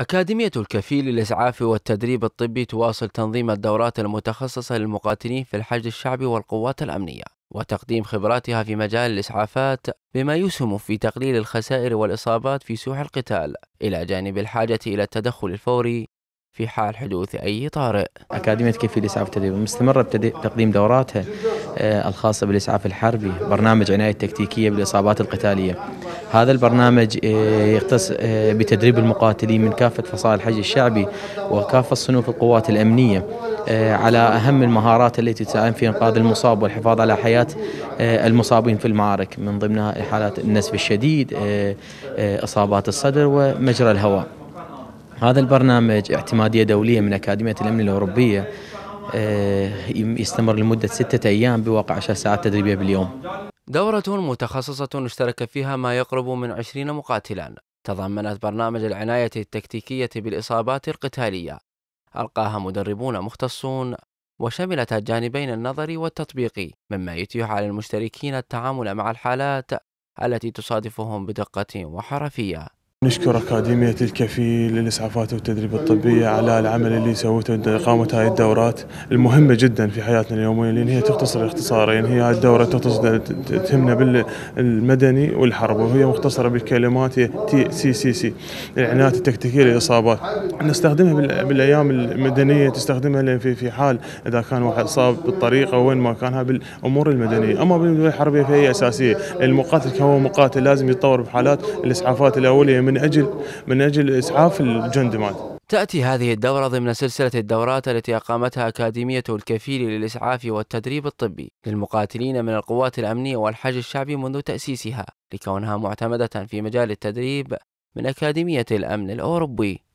أكاديمية الكفيل للإسعاف والتدريب الطبي تواصل تنظيم الدورات المتخصصة للمقاتلين في الحشد الشعبي والقوات الأمنية وتقديم خبراتها في مجال الإسعافات بما يسهم في تقليل الخسائر والإصابات في سوح القتال إلى جانب الحاجة إلى التدخل الفوري في حال حدوث أي طارئ أكاديمية كيف الإسعاف والتدريب مستمرة بتقديم دوراتها آه، الخاصة بالإسعاف الحربي برنامج عناية تكتيكية بالإصابات القتالية هذا البرنامج آه، يختص آه، بتدريب المقاتلين من كافة فصائل الحج الشعبي وكافة صنوف القوات الأمنية على أهم المهارات التي تساهم في إنقاذ المصاب والحفاظ على حياة المصابين في المعارك من ضمنها حالات النسف الشديد إصابات الصدر ومجرى الهواء هذا البرنامج اعتمادية دولية من أكاديمية الأمن الأوروبية آه، يستمر لمدة ستة أيام بواقع عشر ساعات تدريبية باليوم دورة متخصصة اشترك فيها ما يقرب من عشرين مقاتلا تضمنت برنامج العناية التكتيكية بالإصابات القتالية ألقاها مدربون مختصون وشملت الجانبين النظري والتطبيقي مما يتيح على المشتركين التعامل مع الحالات التي تصادفهم بدقة وحرفية نشكر أكاديمية الكفيل للإسعافات والتدريب الطبية على العمل اللي سويته إقامة هاي الدورات المهمة جدا في حياتنا اليومية لأن هي تختصر اختصارين هي هاي الدورة تهمنا بالمدني والحرب وهي مختصرة بالكلمات تي سي سي سي العنايات التكتيكية للإصابات نستخدمها بالأيام المدنية تستخدمها لأن في في حال إذا كان واحد صاب بالطريقة وين ما كانها بالأمور المدنية أما بالحربية الحربية فهي أساسية المقاتل كهو مقاتل لازم يتطور بحالات الإسعافات الأولية من من اجل من اجل اسعاف الجند مالته تأتي هذه الدورة ضمن سلسلة الدورات التي أقامتها أكاديمية الكفيل للإسعاف والتدريب الطبي للمقاتلين من القوات الأمنية والحج الشعبي منذ تأسيسها لكونها معتمدة في مجال التدريب من أكاديمية الأمن الأوروبي